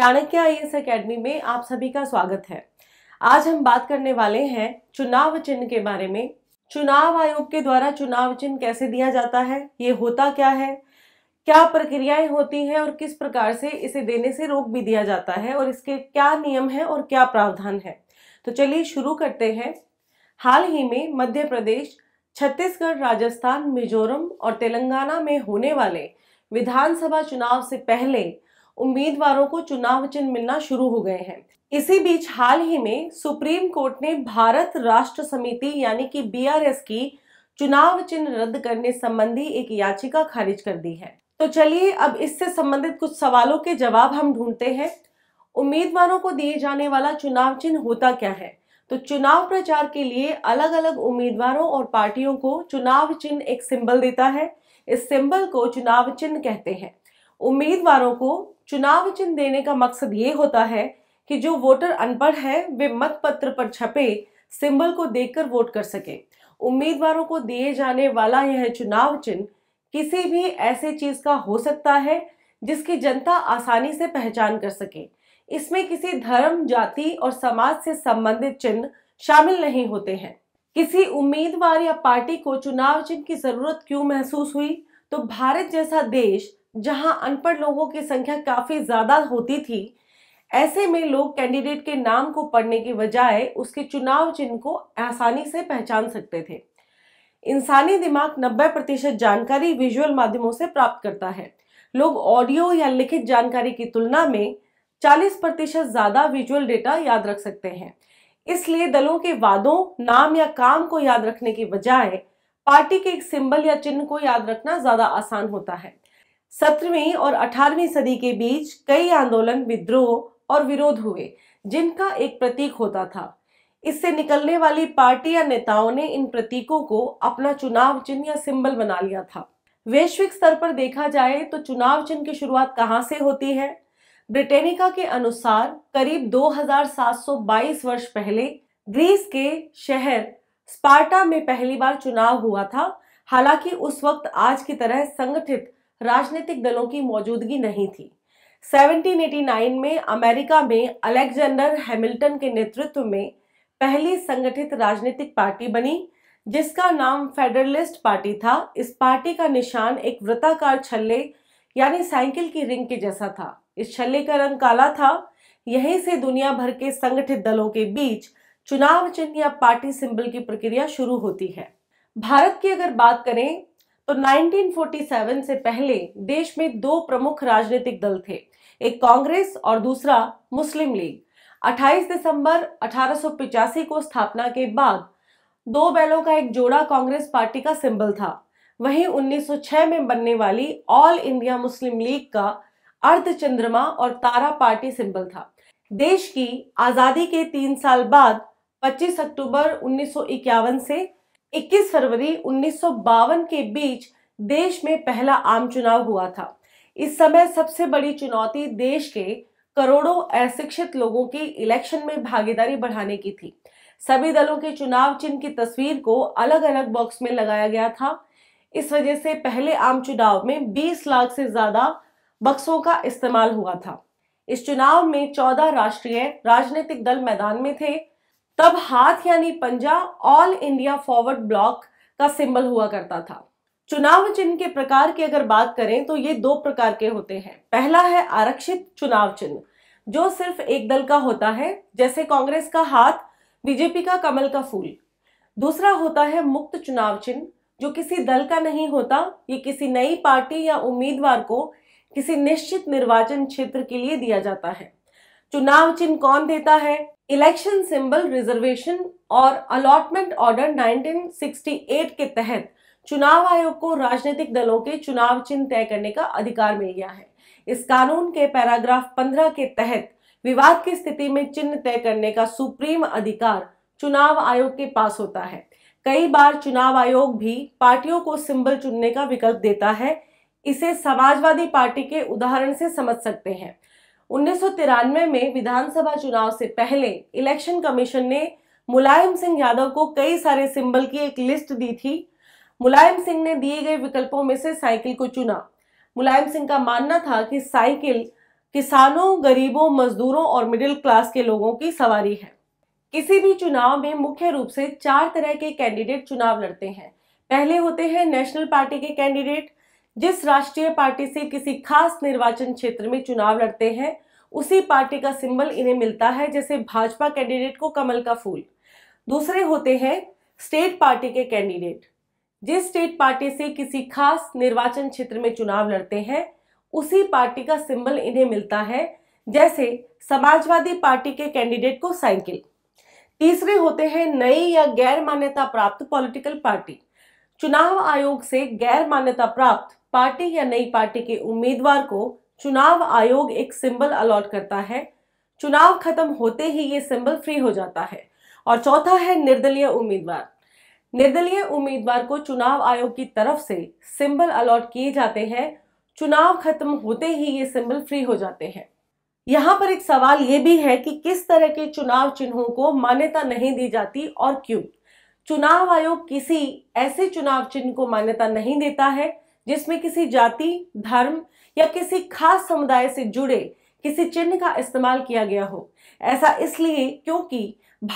चाणक्य आई academy में आप सभी का स्वागत है आज हम बात करने वाले हैं चुनाव चिन्ह के बारे में चुनाव आयोग के द्वारा चुनाव चिन्ह कैसे दिया जाता है ये होता क्या है क्या प्रक्रियाएं होती हैं और किस प्रकार से इसे देने से रोक भी दिया जाता है और इसके क्या नियम हैं और क्या प्रावधान है तो चलिए शुरू करते हैं हाल ही में मध्य प्रदेश छत्तीसगढ़ राजस्थान मिजोरम और तेलंगाना में होने वाले विधानसभा चुनाव से पहले उम्मीदवारों को चुनाव चिन्ह मिलना शुरू हो गए हैं इसी बीच हाल ही में सुप्रीम कोर्ट ने भारत राष्ट्र समिति यानी कि बीआरएस की चुनाव चिन्ह रद्द करने संबंधी एक याचिका खारिज कर दी है तो चलिए अब इससे संबंधित कुछ सवालों के जवाब हम ढूंढते हैं उम्मीदवारों को दिए जाने वाला चुनाव चिन्ह होता क्या है तो चुनाव प्रचार के लिए अलग अलग उम्मीदवारों और पार्टियों को चुनाव चिन्ह एक सिंबल देता है इस सिंबल को चुनाव चिन्ह कहते हैं उम्मीदवारों को चुनाव चिन्ह देने का मकसद ये होता है कि जो वोटर अनपढ़ है वे मत पत्र पर छपे सिंबल को देखकर वोट कर सके उम्मीदवारों को दिए जाने वाला यह चुनाव चिन्ह किसी भी ऐसे चीज का हो सकता है जिसकी जनता आसानी से पहचान कर सके इसमें किसी धर्म जाति और समाज से संबंधित चिन्ह शामिल नहीं होते हैं किसी उम्मीदवार या पार्टी को चुनाव चिन्ह की जरूरत क्यों महसूस हुई तो भारत जैसा देश जहां अनपढ़ लोगों की संख्या काफ़ी ज़्यादा होती थी ऐसे में लोग कैंडिडेट के नाम को पढ़ने के बजाय उसके चुनाव चिन्ह को आसानी से पहचान सकते थे इंसानी दिमाग 90 प्रतिशत जानकारी विजुअल माध्यमों से प्राप्त करता है लोग ऑडियो या लिखित जानकारी की तुलना में 40 प्रतिशत ज़्यादा विजुअल डेटा याद रख सकते हैं इसलिए दलों के वादों नाम या काम को याद रखने के बजाय पार्टी के एक सिंबल या चिन्ह को याद रखना ज़्यादा आसान होता है सत्रहवीं और अठारहवीं सदी के बीच कई आंदोलन विद्रोह और विरोध हुए जिनका एक प्रतीक होता था इससे निकलने वाली पार्टी या नेताओं ने इन प्रतीकों को अपना चुनाव चिन्ह या सिंबल बना लिया था वैश्विक स्तर पर देखा जाए तो चुनाव चिन्ह की शुरुआत कहाँ से होती है ब्रिटेनिका के अनुसार करीब 2722 वर्ष पहले ग्रीस के शहर स्पार्टा में पहली बार चुनाव हुआ था हालांकि उस वक्त आज की तरह संगठित राजनीतिक दलों की मौजूदगी नहीं थी 1789 में अमेरिका में अलेक्जेंडर हैमिल्टन के नेतृत्व में पहली संगठित राजनीतिक पार्टी बनी जिसका नाम फेडरलिस्ट पार्टी था इस पार्टी का निशान एक वृत्ताकार छल्ले यानी साइकिल की रिंग के जैसा था इस छल्ले का रंग काला था यहीं से दुनिया भर के संगठित दलों के बीच चुनाव चिन्ह या पार्टी सिंबल की प्रक्रिया शुरू होती है भारत की अगर बात करें तो 1947 से पहले देश में दो प्रमुख राजनीतिक दल थे एक कांग्रेस और दूसरा मुस्लिम लीग 28 दिसंबर अठारह को स्थापना के बाद दो बैलों का एक जोड़ा कांग्रेस पार्टी का सिंबल था वहीं 1906 में बनने वाली ऑल इंडिया मुस्लिम लीग का अर्ध चंद्रमा और तारा पार्टी सिंबल था देश की आज़ादी के तीन साल बाद 25 अक्टूबर 1951 से 21 फरवरी उन्नीस के बीच देश में पहला आम चुनाव हुआ था इस समय सबसे बड़ी चुनौती देश के करोड़ों अशिक्षित लोगों की इलेक्शन में भागीदारी बढ़ाने की थी सभी दलों के चुनाव चिन्ह की तस्वीर को अलग अलग बॉक्स में लगाया गया था इस वजह से पहले आम चुनाव में 20 लाख से ज्यादा बक्सों का इस्तेमाल हुआ था इस चुनाव में 14 राष्ट्रीय राजनीतिक दल मैदान में थे तब हाथ यानी पंजा ऑल इंडिया फॉरवर्ड ब्लॉक का सिंबल हुआ करता था चुनाव चिन्ह के प्रकार की अगर बात करें तो ये दो प्रकार के होते हैं पहला है आरक्षित चुनाव चिन्ह जो सिर्फ एक दल का होता है जैसे कांग्रेस का हाथ बीजेपी का कमल का फूल दूसरा होता है मुक्त चुनाव चिन्ह जो किसी दल का नहीं होता ये किसी नई पार्टी या उम्मीदवार को किसी निश्चित निर्वाचन क्षेत्र के लिए दिया जाता है चुनाव चिन्ह कौन देता है इलेक्शन सिंबल रिजर्वेशन और अलॉटमेंट ऑर्डर 1968 के तहत चुनाव आयोग को राजनीतिक दलों के चुनाव चिन्ह तय करने का अधिकार मिल गया है इस कानून के पैराग्राफ 15 के तहत विवाद की स्थिति में चिन्ह तय करने का सुप्रीम अधिकार चुनाव आयोग के पास होता है कई बार चुनाव आयोग भी पार्टियों को सिंबल चुनने का विकल्प देता है इसे समाजवादी पार्टी के उदाहरण से समझ सकते हैं उन्नीस में विधानसभा चुनाव से पहले इलेक्शन कमीशन ने मुलायम सिंह यादव को कई सारे सिंबल की एक लिस्ट दी थी मुलायम सिंह ने दिए गए विकल्पों में से साइकिल को चुना मुलायम सिंह का मानना था कि साइकिल किसानों गरीबों मजदूरों और मिडिल क्लास के लोगों की सवारी है किसी भी चुनाव में मुख्य रूप से चार तरह के कैंडिडेट चुनाव लड़ते हैं पहले होते हैं नेशनल पार्टी के कैंडिडेट जिस राष्ट्रीय पार्टी से किसी खास निर्वाचन क्षेत्र में चुनाव लड़ते हैं उसी पार्टी का सिंबल इन्हें मिलता है जैसे भाजपा कैंडिडेट को कमल का फूल दूसरे होते हैं स्टेट पार्टी के कैंडिडेट जिस स्टेट पार्टी से किसी खास निर्वाचन क्षेत्र में चुनाव लड़ते हैं उसी पार्टी का सिंबल इन्हें मिलता है जैसे समाजवादी पार्टी के कैंडिडेट को साइकिल तीसरे होते हैं नई या गैर मान्यता प्राप्त पॉलिटिकल पार्टी चुनाव आयोग से गैर मान्यता प्राप्त पार्टी या नई पार्टी के उम्मीदवार को चुनाव आयोग एक सिंबल अलॉट करता है चुनाव खत्म होते ही ये सिंबल फ्री हो जाता है और चौथा है निर्दलीय उम्मीदवार निर्दलीय उम्मीदवार को चुनाव आयोग की तरफ से सिंबल अलॉट किए जाते हैं चुनाव खत्म होते ही ये सिंबल फ्री हो जाते हैं यहाँ पर एक सवाल ये भी है कि किस तरह के चुनाव चिन्हों को मान्यता नहीं दी जाती और क्यों चुनाव आयोग किसी ऐसे चुनाव चिन्ह को मान्यता नहीं देता है जिसमें किसी जाति धर्म या किसी खास समुदाय से जुड़े किसी चिन्ह का इस्तेमाल किया गया हो ऐसा इसलिए क्योंकि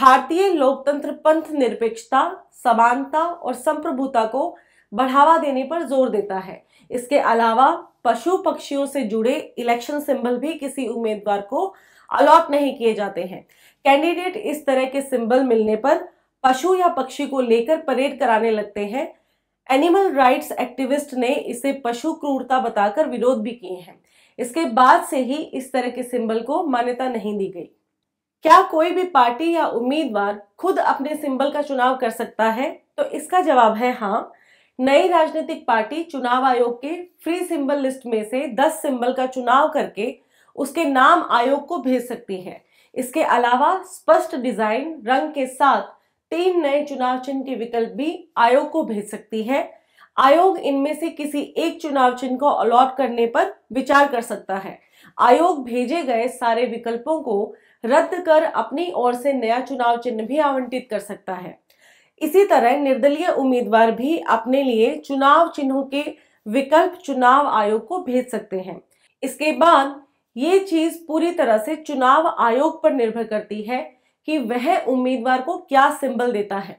भारतीय लोकतंत्र पंथ निरपेक्षता समानता और संप्रभुता को बढ़ावा देने पर जोर देता है इसके अलावा पशु पक्षियों से जुड़े इलेक्शन सिंबल भी किसी उम्मीदवार को अलॉट नहीं किए जाते हैं कैंडिडेट इस तरह के सिंबल मिलने पर पशु या पक्षी को लेकर परेड कराने लगते हैं एनिमल राइट्स एक्टिविस्ट ने इसे पशु क्रूरता बताकर विरोध भी किए हैं इसके बाद से ही इस तरह के सिंबल को मान्यता नहीं दी गई क्या कोई भी पार्टी या उम्मीदवार खुद अपने सिंबल का चुनाव कर सकता है तो इसका जवाब है हाँ नई राजनीतिक पार्टी चुनाव आयोग के फ्री सिंबल लिस्ट में से 10 सिंबल का चुनाव करके उसके नाम आयोग को भेज सकती है इसके अलावा स्पष्ट डिजाइन रंग के साथ तीन नए चुनाव चिन्ह के विकल्प भी आयोग को भेज सकती है आयोग इनमें से किसी एक चुनाव चिन्ह को अलॉट करने पर विचार कर सकता है आयोग भेजे गए सारे विकल्पों को रद्द कर अपनी ओर से नया चुनाव चिन्ह भी आवंटित कर सकता है इसी तरह निर्दलीय उम्मीदवार भी अपने लिए चुनाव चिन्हों के विकल्प चुनाव आयोग को भेज सकते हैं इसके बाद ये चीज पूरी तरह से चुनाव आयोग पर निर्भर करती है कि वह उम्मीदवार को क्या सिंबल देता है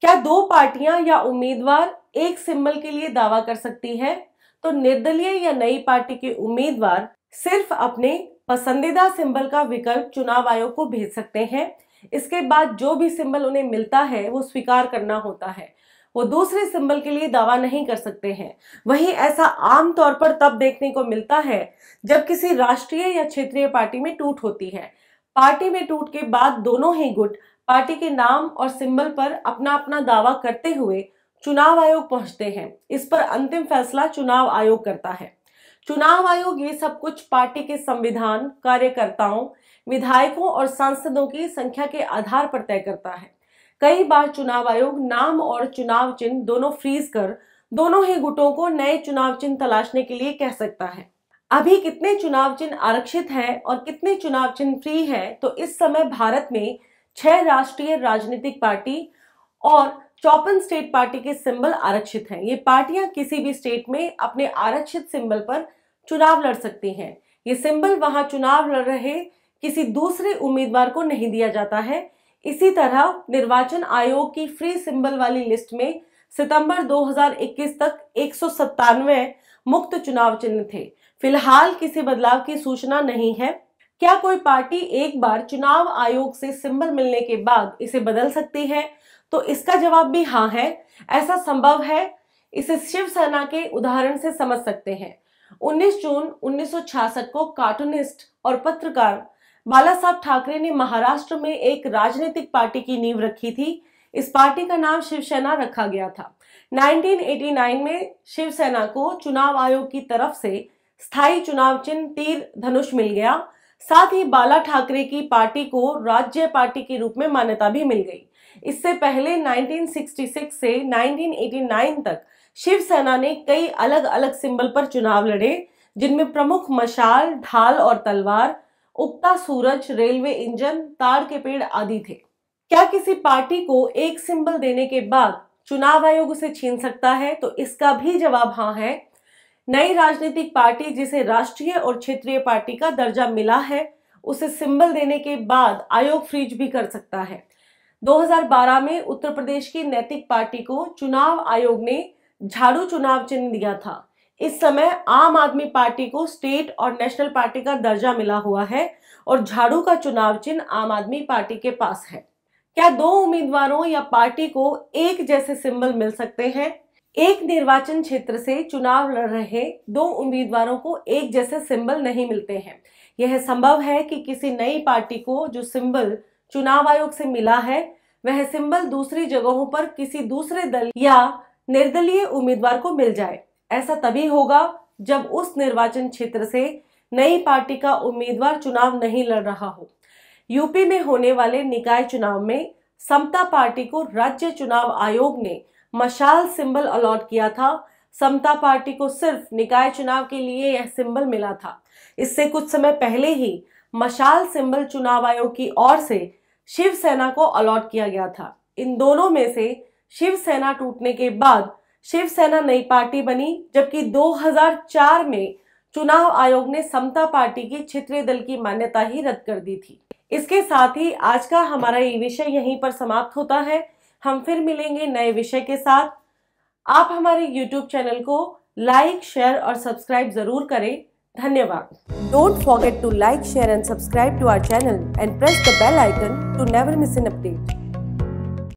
क्या दो पार्टियां या उम्मीदवार एक सिंबल के लिए दावा कर सकती है तो निर्दलीय या नई पार्टी के उम्मीदवार सिर्फ अपने पसंदीदा सिंबल का विकल्प चुनाव आयोग को भेज सकते हैं इसके बाद जो भी सिंबल उन्हें मिलता है वो स्वीकार करना होता है वो दूसरे सिंबल के लिए दावा नहीं कर सकते हैं वही ऐसा आमतौर पर तब देखने को मिलता है जब किसी राष्ट्रीय या क्षेत्रीय पार्टी में टूट होती है पार्टी में टूट के बाद दोनों ही गुट पार्टी के नाम और सिंबल पर अपना अपना दावा करते हुए चुनाव आयोग पहुंचते हैं इस पर अंतिम फैसला चुनाव आयोग करता है चुनाव आयोग ये सब कुछ पार्टी के संविधान कार्यकर्ताओं विधायकों और सांसदों की संख्या के आधार पर तय करता है कई बार चुनाव आयोग नाम और चुनाव चिन्ह दोनों फ्रीज कर दोनों ही गुटों को नए चुनाव चिन्ह तलाशने के लिए कह सकता है अभी कितने चुनाव चिन्ह आरक्षित हैं और कितने चुनाव चिन्ह फ्री हैं तो इस समय भारत में छह राष्ट्रीय राजनीतिक पार्टी और चौपन स्टेट पार्टी के सिंबल आरक्षित हैं ये पार्टियां किसी भी स्टेट में अपने आरक्षित सिंबल पर चुनाव लड़ सकती हैं ये सिंबल वहां चुनाव लड़ रहे किसी दूसरे उम्मीदवार को नहीं दिया जाता है इसी तरह निर्वाचन आयोग की फ्री सिंबल वाली लिस्ट में सितंबर 2021 तक एक मुक्त चुनाव चिन्ह थे फिलहाल किसी बदलाव की सूचना नहीं है क्या कोई पार्टी एक बार चुनाव आयोग से सिंबल मिलने के बाद इसे बदल सकती है तो इसका जवाब भी हाँ है ऐसा संभव है इसे शिवसेना के उदाहरण से समझ सकते हैं 19 जून 1966 को कार्टूनिस्ट और पत्रकार बाला साहब ठाकरे ने महाराष्ट्र में एक राजनीतिक पार्टी की नींव रखी थी इस पार्टी का नाम शिवसेना रखा गया था 1989 में शिवसेना को चुनाव आयोग की तरफ से स्थायी चुनाव चिन्ह तीर धनुष मिल गया साथ ही बाला ठाकरे की पार्टी को राज्य पार्टी के रूप में मान्यता भी मिल गई इससे पहले 1966 से 1989 तक शिवसेना ने कई अलग अलग सिंबल पर चुनाव लड़े जिनमें प्रमुख मशाल ढाल और तलवार उगता सूरज रेलवे इंजन ताड़ के पेड़ आदि थे क्या किसी पार्टी को एक सिंबल देने के बाद चुनाव आयोग उसे छीन सकता है तो इसका भी जवाब हाँ है नई राजनीतिक पार्टी जिसे राष्ट्रीय और क्षेत्रीय पार्टी का दर्जा मिला है उसे सिंबल देने के बाद आयोग फ्रीज भी कर सकता है 2012 में उत्तर प्रदेश की नैतिक पार्टी को चुनाव आयोग ने झाड़ू चुनाव चिन्ह दिया था इस समय आम आदमी पार्टी को स्टेट और नेशनल पार्टी का दर्जा मिला हुआ है और झाड़ू का चुनाव चिन्ह आम आदमी पार्टी के पास है क्या दो उम्मीदवारों या पार्टी को एक जैसे सिंबल मिल सकते हैं एक निर्वाचन क्षेत्र से चुनाव लड़ रहे दो उम्मीदवारों को एक जैसे सिंबल नहीं मिलते हैं यह संभव है कि किसी नई पार्टी को जो सिंबल चुनाव आयोग से मिला है वह सिंबल दूसरी जगहों पर किसी दूसरे दल या निर्दलीय उम्मीदवार को मिल जाए ऐसा तभी होगा जब उस निर्वाचन क्षेत्र से नई पार्टी का उम्मीदवार चुनाव नहीं लड़ रहा हो यूपी में होने वाले निकाय चुनाव में समता पार्टी को राज्य चुनाव आयोग ने मशाल सिंबल अलॉट किया था समता पार्टी को सिर्फ निकाय चुनाव के लिए यह सिंबल मिला था इससे कुछ समय पहले ही मशाल सिंबल चुनाव आयोग की ओर से शिवसेना को अलॉट किया गया था इन दोनों में से शिवसेना टूटने के बाद शिवसेना नई पार्टी बनी जबकि 2004 में चुनाव आयोग ने समता पार्टी के क्षेत्रीय दल की मान्यता ही रद्द कर दी थी इसके साथ ही आज का हमारा ये विषय यहीं पर समाप्त होता है हम फिर मिलेंगे नए विषय के साथ आप हमारे YouTube चैनल को लाइक शेयर और सब्सक्राइब जरूर करें धन्यवाद don't forget to like share and subscribe to our channel and press the bell icon to never miss an update